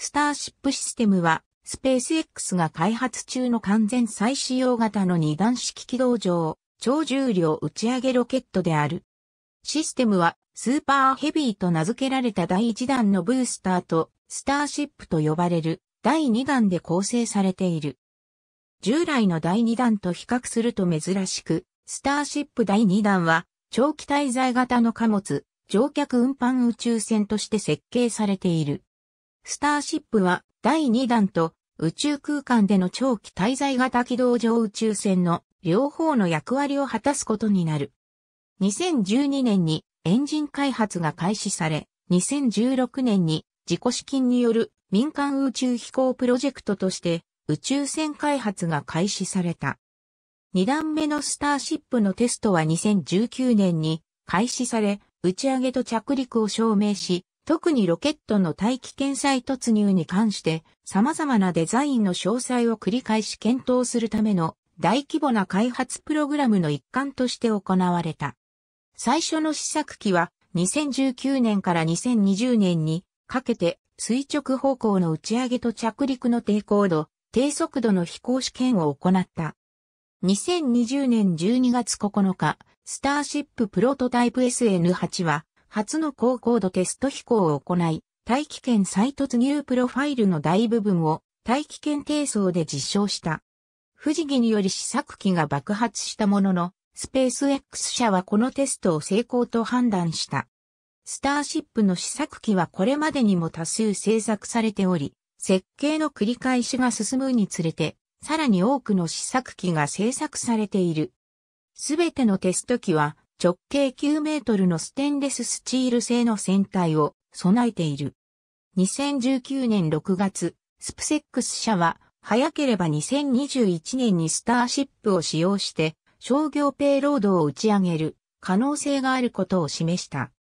スターシップシステムは、スペース X が開発中の完全再使用型の二段式軌道上、超重量打ち上げロケットである。システムは、スーパーヘビーと名付けられた第一弾のブースターと、スターシップと呼ばれる第二弾で構成されている。従来の第二弾と比較すると珍しく、スターシップ第二弾は、長期滞在型の貨物、乗客運搬宇宙船として設計されている。スターシップは第2弾と宇宙空間での長期滞在型軌道上宇宙船の両方の役割を果たすことになる。2012年にエンジン開発が開始され、2016年に自己資金による民間宇宙飛行プロジェクトとして宇宙船開発が開始された。2段目のスターシップのテストは2019年に開始され、打ち上げと着陸を証明し、特にロケットの大気圏再突入に関して様々なデザインの詳細を繰り返し検討するための大規模な開発プログラムの一環として行われた。最初の試作機は2019年から2020年にかけて垂直方向の打ち上げと着陸の低高度、低速度の飛行試験を行った。2020年12月9日、スターシッププロトタイプ SN8 は初の高高度テスト飛行を行い、大気圏再突入プロファイルの大部分を大気圏低層で実証した。不時期により試作機が爆発したものの、スペース X 社はこのテストを成功と判断した。スターシップの試作機はこれまでにも多数製作されており、設計の繰り返しが進むにつれて、さらに多くの試作機が製作されている。すべてのテスト機は直径9メートルのステンレススチール製の船体を備えている。2019年6月、スプセックス社は、早ければ2021年にスターシップを使用して、商業ペイロードを打ち上げる可能性があることを示した。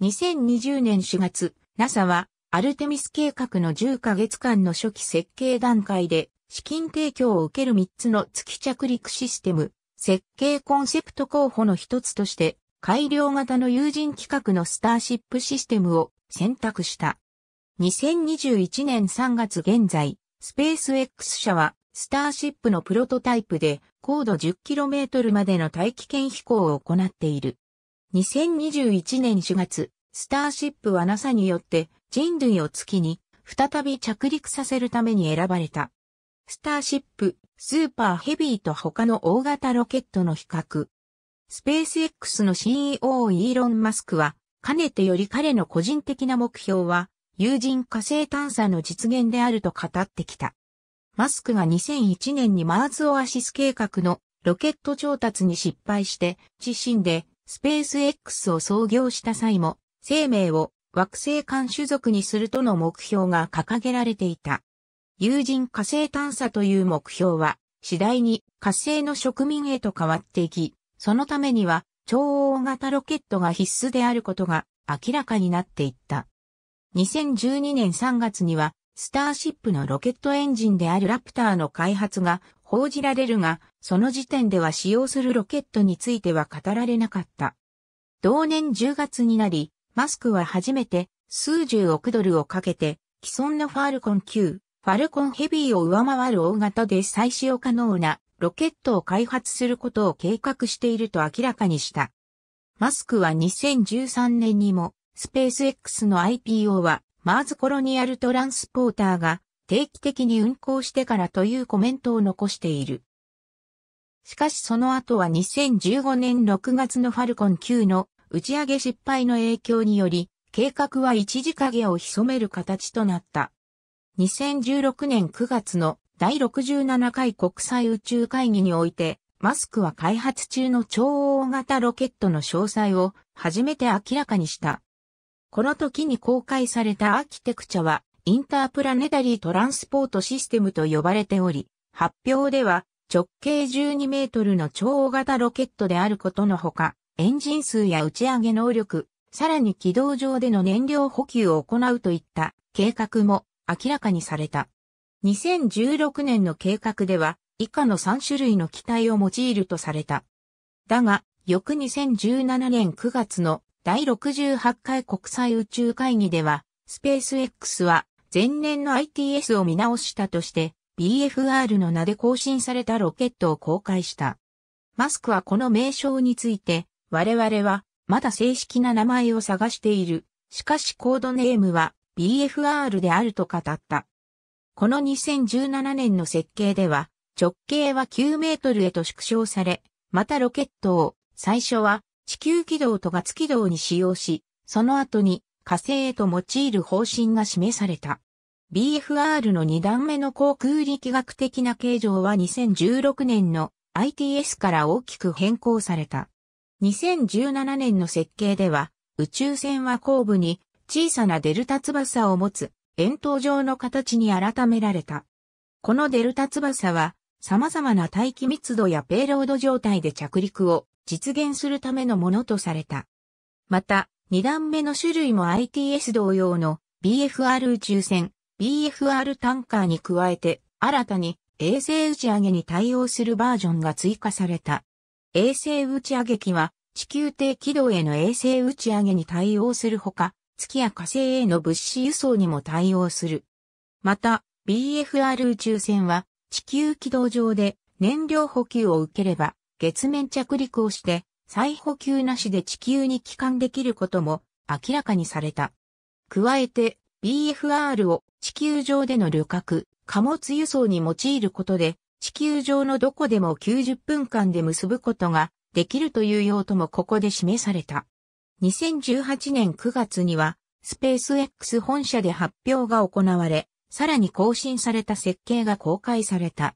2020年4月、NASA は、アルテミス計画の10ヶ月間の初期設計段階で、資金提供を受ける3つの月着陸システム、設計コンセプト候補の一つとして、改良型の有人規格のスターシップシステムを選択した。2021年3月現在、スペース X 社は、スターシップのプロトタイプで、高度 10km までの大気圏飛行を行っている。2021年4月、スターシップは NASA によって人類を月に再び着陸させるために選ばれた。スターシップスーパーヘビーと他の大型ロケットの比較。スペース X の CEO イーロン・マスクは、かねてより彼の個人的な目標は、有人火星探査の実現であると語ってきた。マスクが2001年にマーズ・オアシス計画のロケット調達に失敗して、自身でスペース X を創業した際も、生命を惑星間種族にするとの目標が掲げられていた。有人火星探査という目標は、次第に火星の植民へと変わっていき、そのためには超大型ロケットが必須であることが明らかになっていった。2012年3月には、スターシップのロケットエンジンであるラプターの開発が報じられるが、その時点では使用するロケットについては語られなかった。同年10月になり、マスクは初めて数十億ドルをかけて、既存のファルコン9ファルコンヘビーを上回る大型で再使用可能なロケットを開発することを計画していると明らかにした。マスクは2013年にもスペース X の IPO はマーズコロニアルトランスポーターが定期的に運行してからというコメントを残している。しかしその後は2015年6月のファルコン9の打ち上げ失敗の影響により、計画は一時影を潜める形となった。2016年9月の第67回国際宇宙会議において、マスクは開発中の超大型ロケットの詳細を初めて明らかにした。この時に公開されたアーキテクチャは、インタープラネタリートランスポートシステムと呼ばれており、発表では直径12メートルの超大型ロケットであることのほか、エンジン数や打ち上げ能力、さらに軌道上での燃料補給を行うといった計画も明らかにされた。2016年の計画では、以下の3種類の機体を用いるとされた。だが、翌2017年9月の第68回国際宇宙会議では、スペース X は前年の ITS を見直したとして、BFR の名で更新されたロケットを公開した。マスクはこの名称について、我々はまだ正式な名前を探している。しかしコードネームは BFR であると語った。この2017年の設計では、直径は9メートルへと縮小され、またロケットを最初は地球軌道と月軌道に使用し、その後に火星へと用いる方針が示された。BFR の2段目の航空力学的な形状は2016年の ITS から大きく変更された。2017年の設計では、宇宙船は後部に小さなデルタ翼を持つ円筒状の形に改められた。このデルタ翼は様々な大気密度やペイロード状態で着陸を実現するためのものとされた。また、2段目の種類も ITS 同様の BFR 宇宙船、BFR タンカーに加えて新たに衛星打ち上げに対応するバージョンが追加された。衛星打ち上げ機は地球低軌道への衛星打ち上げに対応するほか、月や火星への物資輸送にも対応する。また、BFR 宇宙船は地球軌道上で燃料補給を受ければ月面着陸をして再補給なしで地球に帰還できることも明らかにされた。加えて BFR を地球上での旅客、貨物輸送に用いることで地球上のどこでも90分間で結ぶことができるという用途もここで示された。2018年9月には、スペース X 本社で発表が行われ、さらに更新された設計が公開された。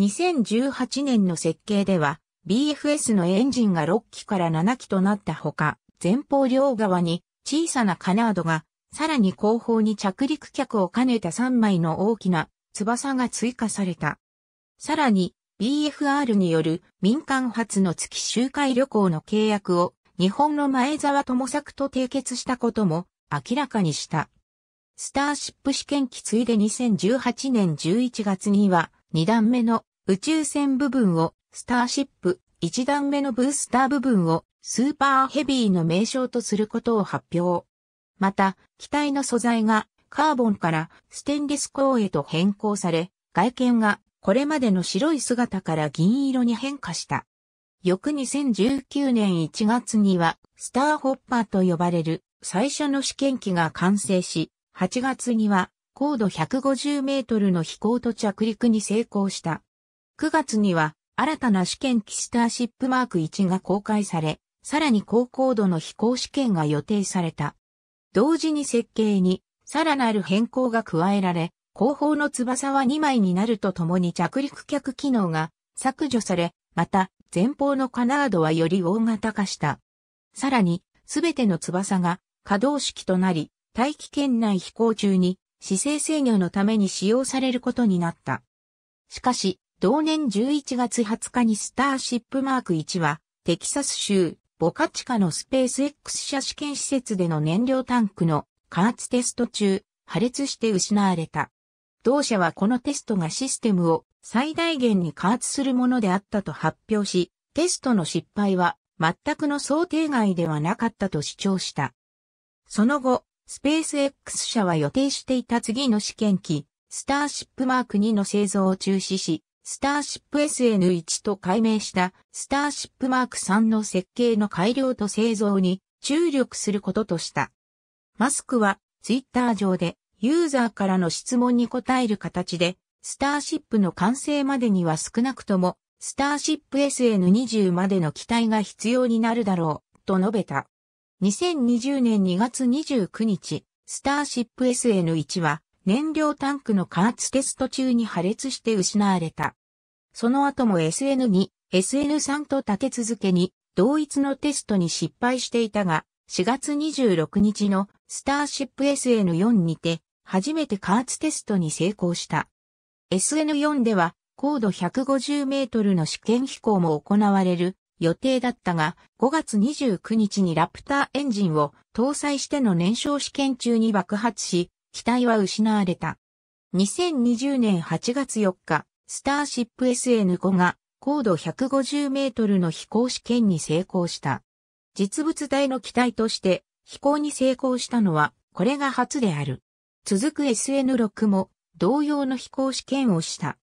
2018年の設計では、BFS のエンジンが6機から7機となったほか、前方両側に小さなカナードが、さらに後方に着陸客を兼ねた3枚の大きな翼が追加された。さらに、BFR による民間初の月周回旅行の契約を日本の前澤友作と締結したことも明らかにした。スターシップ試験機ついで2018年11月には2段目の宇宙船部分をスターシップ、1段目のブースター部分をスーパーヘビーの名称とすることを発表。また、機体の素材がカーボンからステンレス鋼へと変更され、外見がこれまでの白い姿から銀色に変化した。翌2019年1月には、スターホッパーと呼ばれる最初の試験機が完成し、8月には高度150メートルの飛行と着陸に成功した。9月には新たな試験機スターシップマーク1が公開され、さらに高高度の飛行試験が予定された。同時に設計にさらなる変更が加えられ、後方の翼は2枚になるとともに着陸客機能が削除され、また前方のカナードはより大型化した。さらに、すべての翼が可動式となり、大気圏内飛行中に姿勢制御のために使用されることになった。しかし、同年11月20日にスターシップマーク1は、テキサス州ボカチカのスペース X 社試験施設での燃料タンクの加圧テスト中、破裂して失われた。同社はこのテストがシステムを最大限に加圧するものであったと発表し、テストの失敗は全くの想定外ではなかったと主張した。その後、スペース X 社は予定していた次の試験機、スターシップマーク2の製造を中止し、スターシップ SN1 と改名したスターシップマーク3の設計の改良と製造に注力することとした。マスクはツイッター上でユーザーからの質問に答える形で、スターシップの完成までには少なくとも、スターシップ SN20 までの期待が必要になるだろう、と述べた。2020年2月29日、スターシップ SN1 は燃料タンクの加圧テスト中に破裂して失われた。その後も SN2、SN3 と立て続けに同一のテストに失敗していたが、4月26日のスターシップ SN4 にて初めて加圧テストに成功した。SN4 では高度150メートルの試験飛行も行われる予定だったが、5月29日にラプターエンジンを搭載しての燃焼試験中に爆発し、機体は失われた。2020年8月4日、スターシップ SN5 が高度150メートルの飛行試験に成功した。実物大の機体として飛行に成功したのはこれが初である。続く SN6 も同様の飛行試験をした。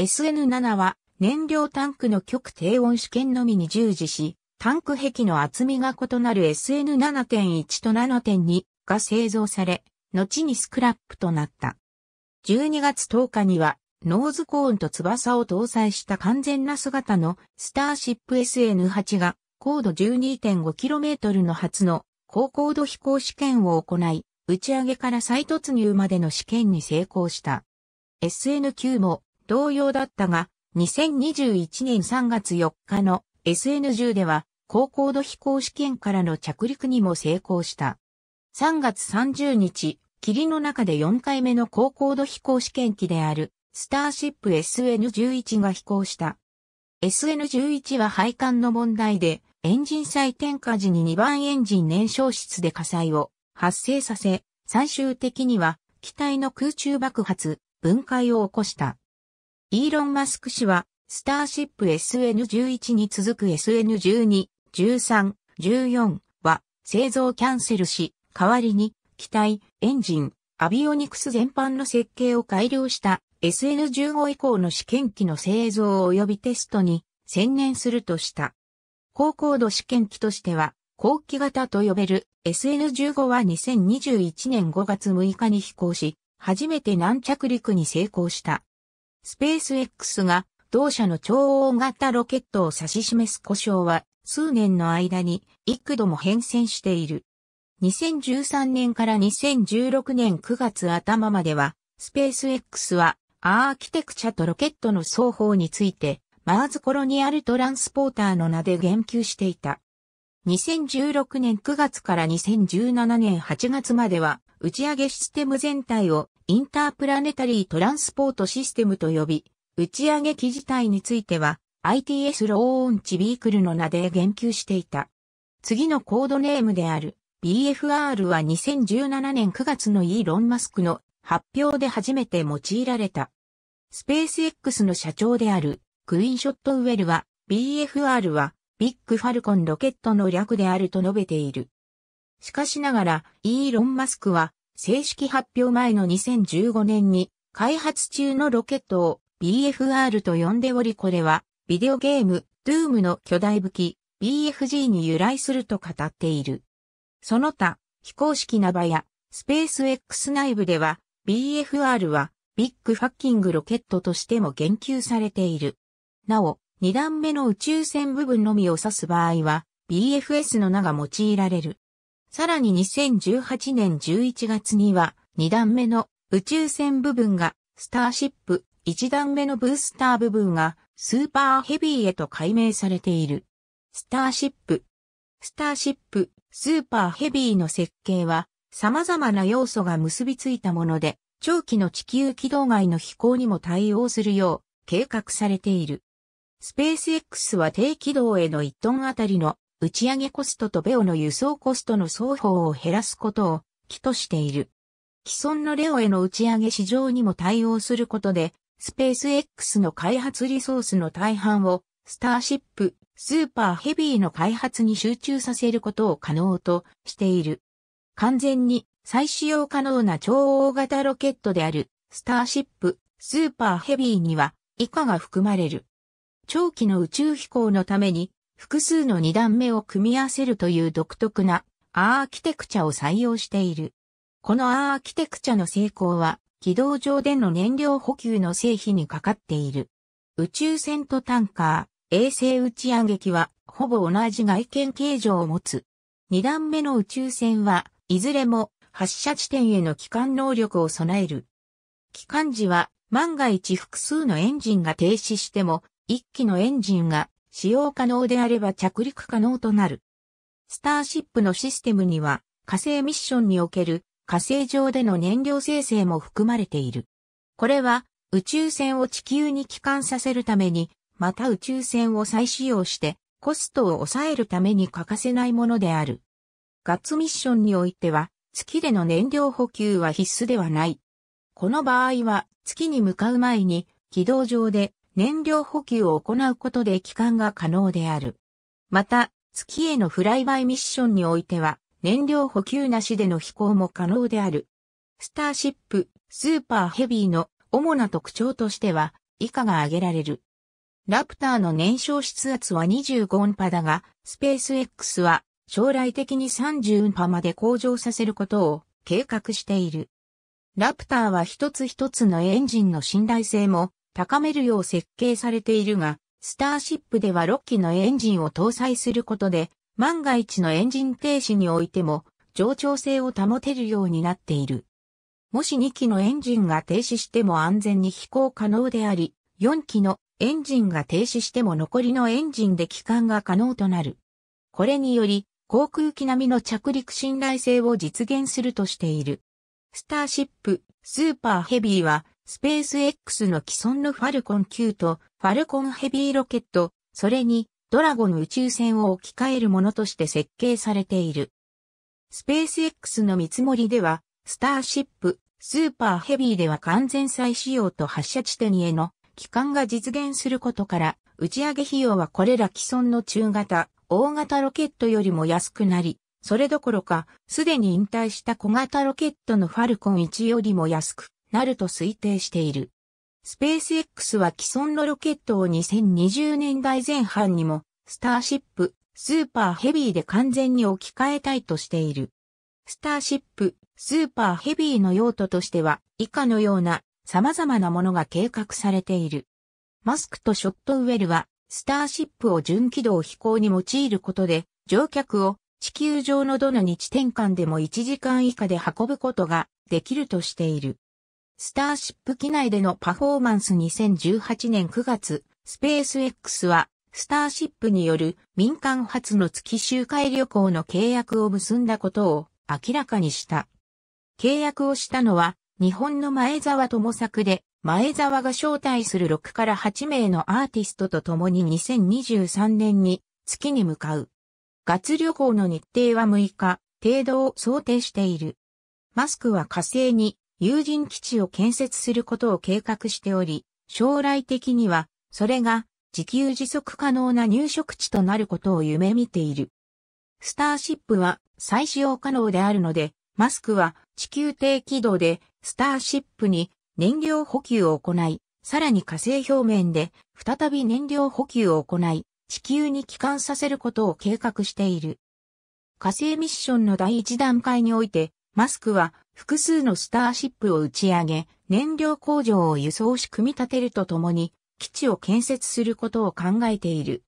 SN7 は燃料タンクの極低温試験のみに従事し、タンク壁の厚みが異なる SN7.1 と7.2が製造され、後にスクラップとなった。12月10日には、ノーズコーンと翼を搭載した完全な姿のスターシップ SN8 が高度 12.5km の初の高高度飛行試験を行い、打ち上げから再突入までの試験に成功した。SN9 も同様だったが、2021年3月4日の SN10 では高高度飛行試験からの着陸にも成功した。3月30日、霧の中で4回目の高高度飛行試験機であるスターシップ SN11 が飛行した。SN11 は配管の問題でエンジン再点火時に2番エンジン燃焼室で火災を発生させ、最終的には機体の空中爆発、分解を起こした。イーロン・マスク氏は、スターシップ SN11 に続く SN12、13、14は製造キャンセルし、代わりに機体、エンジン、アビオニクス全般の設計を改良した SN15 以降の試験機の製造及びテストに専念するとした。高高度試験機としては後期型と呼べる SN15 は2021年5月6日に飛行し、初めて南着陸に成功した。スペース X が同社の超大型ロケットを指し示す故障は数年の間に幾度も変遷している。2013年から2016年9月頭までは、スペース X はアーキテクチャとロケットの双方について、マーズコロニアルトランスポーターの名で言及していた。2016年9月から2017年8月までは、打ち上げシステム全体をインタープラネタリートランスポートシステムと呼び、打ち上げ機自体については、ITS ローオンチビークルの名で言及していた。次のコードネームである BFR は2017年9月のイーロン・マスクの発表で初めて用いられた。スペース X の社長であるクイーンショットウェルは BFR はビッグファルコンロケットの略であると述べている。しかしながら、イーロン・マスクは、正式発表前の2015年に、開発中のロケットを BFR と呼んでおりこれは、ビデオゲーム、ドゥームの巨大武器、BFG に由来すると語っている。その他、非公式な場や、スペース X 内部では、BFR は、ビッグファッキングロケットとしても言及されている。なお、2段目の宇宙船部分のみを指す場合は、BFS の名が用いられる。さらに2018年11月には、2段目の宇宙船部分が、スターシップ、1段目のブースター部分が、スーパーヘビーへと改名されている。スターシップ。スターシップ、スーパーヘビーの設計は、様々な要素が結びついたもので、長期の地球軌道外の飛行にも対応するよう計画されている。スペース X は低軌道への1トンあたりの打ち上げコストとベオの輸送コストの双方を減らすことを起としている。既存のレオへの打ち上げ市場にも対応することで、スペース X の開発リソースの大半をスターシップ、スーパーヘビーの開発に集中させることを可能としている。完全に再使用可能な超大型ロケットであるスターシップ、スーパーヘビーには以下が含まれる。長期の宇宙飛行のために複数の二段目を組み合わせるという独特なアーキテクチャを採用している。このアーキテクチャの成功は軌道上での燃料補給の製品にかかっている。宇宙船とタンカー、衛星打ち上げ機はほぼ同じ外見形状を持つ。二段目の宇宙船はいずれも発射地点への帰還能力を備える。帰還時は万が一複数のエンジンが停止しても1機のエンジンが使用可能であれば着陸可能となる。スターシップのシステムには火星ミッションにおける火星上での燃料生成も含まれている。これは宇宙船を地球に帰還させるために、また宇宙船を再使用してコストを抑えるために欠かせないものである。ガッツミッションにおいては月での燃料補給は必須ではない。この場合は月に向かう前に軌道上で燃料補給を行うことで帰還が可能である。また、月へのフライバイミッションにおいては、燃料補給なしでの飛行も可能である。スターシップ、スーパーヘビーの主な特徴としては、以下が挙げられる。ラプターの燃焼出圧は25音波だが、スペース X は将来的に30音波まで向上させることを計画している。ラプターは一つ一つのエンジンの信頼性も高めるよう設計されているが、スターシップでは6機のエンジンを搭載することで、万が一のエンジン停止においても、上調性を保てるようになっている。もし2機のエンジンが停止しても安全に飛行可能であり、4機のエンジンが停止しても残りのエンジンで帰還が可能となる。これにより、航空機並みの着陸信頼性を実現するとしている。スターシップ、スーパーヘビーは、スペース X の既存のファルコン9とファルコンヘビーロケット、それにドラゴン宇宙船を置き換えるものとして設計されている。スペース X の見積もりでは、スターシップ、スーパーヘビーでは完全再使用と発射地点への帰還が実現することから、打ち上げ費用はこれら既存の中型、大型ロケットよりも安くなり、それどころか、すでに引退した小型ロケットのファルコン1よりも安く、なると推定している。スペース X は既存のロケットを2020年代前半にも、スターシップ、スーパーヘビーで完全に置き換えたいとしている。スターシップ、スーパーヘビーの用途としては、以下のような様々なものが計画されている。マスクとショットウェルは、スターシップを準軌道飛行に用いることで、乗客を地球上のどの日転換でも1時間以下で運ぶことができるとしている。スターシップ機内でのパフォーマンス2018年9月、スペース X は、スターシップによる民間初の月周回旅行の契約を結んだことを明らかにした。契約をしたのは、日本の前澤友作で、前澤が招待する6から8名のアーティストと共に2023年に月に向かう。月旅行の日程は6日、程度を想定している。マスクは火星に有人基地を建設することを計画しており、将来的には、それが自給自足可能な入植地となることを夢見ている。スターシップは再使用可能であるので、マスクは地球低軌道でスターシップに燃料補給を行い、さらに火星表面で再び燃料補給を行い、地球に帰還させることを計画している。火星ミッションの第一段階において、マスクは複数のスターシップを打ち上げ、燃料工場を輸送し組み立てるとともに、基地を建設することを考えている。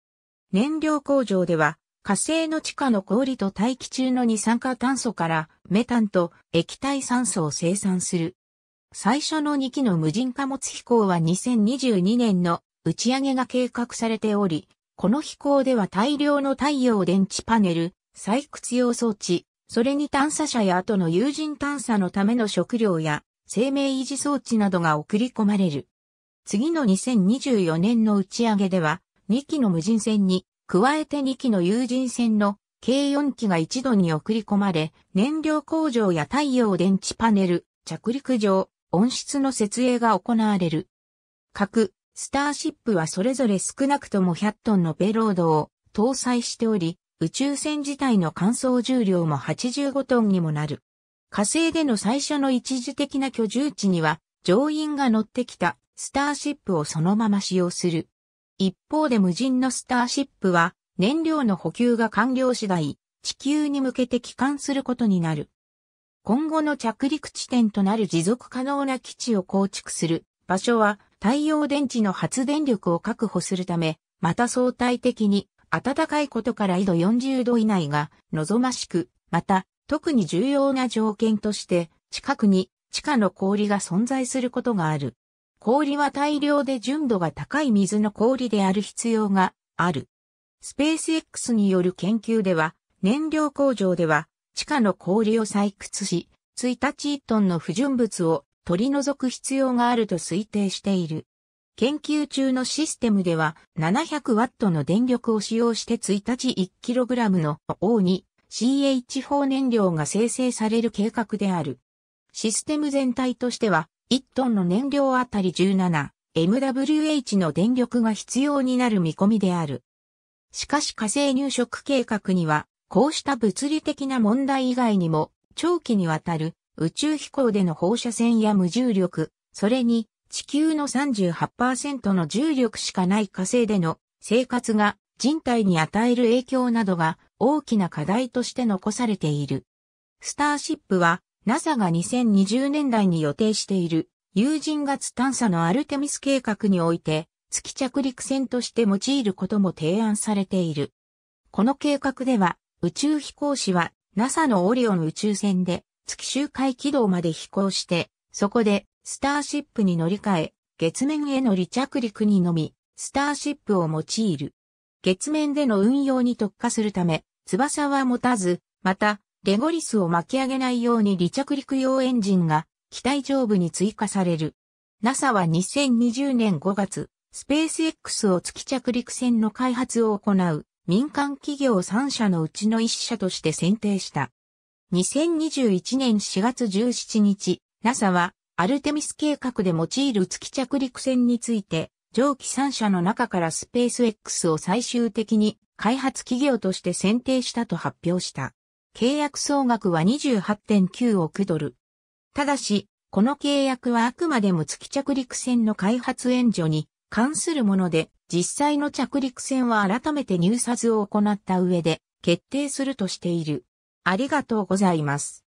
燃料工場では、火星の地下の氷と大気中の二酸化炭素からメタンと液体酸素を生産する。最初の2機の無人貨物飛行は2022年の打ち上げが計画されており、この飛行では大量の太陽電池パネル、採掘用装置、それに探査車や後の有人探査のための食料や生命維持装置などが送り込まれる。次の2024年の打ち上げでは、2機の無人船に、加えて2機の有人船の計4機が一度に送り込まれ、燃料工場や太陽電池パネル、着陸場、温室の設営が行われる。各、スターシップはそれぞれ少なくとも100トンのベロードを搭載しており、宇宙船自体の乾燥重量も85トンにもなる。火星での最初の一時的な居住地には、乗員が乗ってきたスターシップをそのまま使用する。一方で無人のスターシップは、燃料の補給が完了次第、地球に向けて帰還することになる。今後の着陸地点となる持続可能な基地を構築する場所は太陽電池の発電力を確保するため、また相対的に暖かいことから緯度40度以内が望ましく、また、特に重要な条件として、近くに地下の氷が存在することがある。氷は大量で純度が高い水の氷である必要がある。スペース X による研究では、燃料工場では、地下の氷を採掘し、1日1トンの不純物を取り除く必要があると推定している。研究中のシステムでは7 0 0トの電力を使用して1日 1kg の O2CH4 燃料が生成される計画である。システム全体としては1トンの燃料あたり 17MWH の電力が必要になる見込みである。しかし火星入植計画にはこうした物理的な問題以外にも長期にわたる宇宙飛行での放射線や無重力、それに地球の38%の重力しかない火星での生活が人体に与える影響などが大きな課題として残されている。スターシップは NASA が2020年代に予定している有人月探査のアルテミス計画において月着陸船として用いることも提案されている。この計画では宇宙飛行士は NASA のオリオン宇宙船で月周回軌道まで飛行してそこでスターシップに乗り換え、月面への離着陸にのみ、スターシップを用いる。月面での運用に特化するため、翼は持たず、また、レゴリスを巻き上げないように離着陸用エンジンが、機体上部に追加される。NASA は2020年5月、スペース X を月着陸船の開発を行う民間企業3社のうちの1社として選定した。2021年4月17日、NASA はアルテミス計画で用いる月着陸船について、上記3社の中からスペース X を最終的に開発企業として選定したと発表した。契約総額は28.9億ドル。ただし、この契約はあくまでも月着陸船の開発援助に関するもので、実際の着陸船は改めて入札を行った上で決定するとしている。ありがとうございます。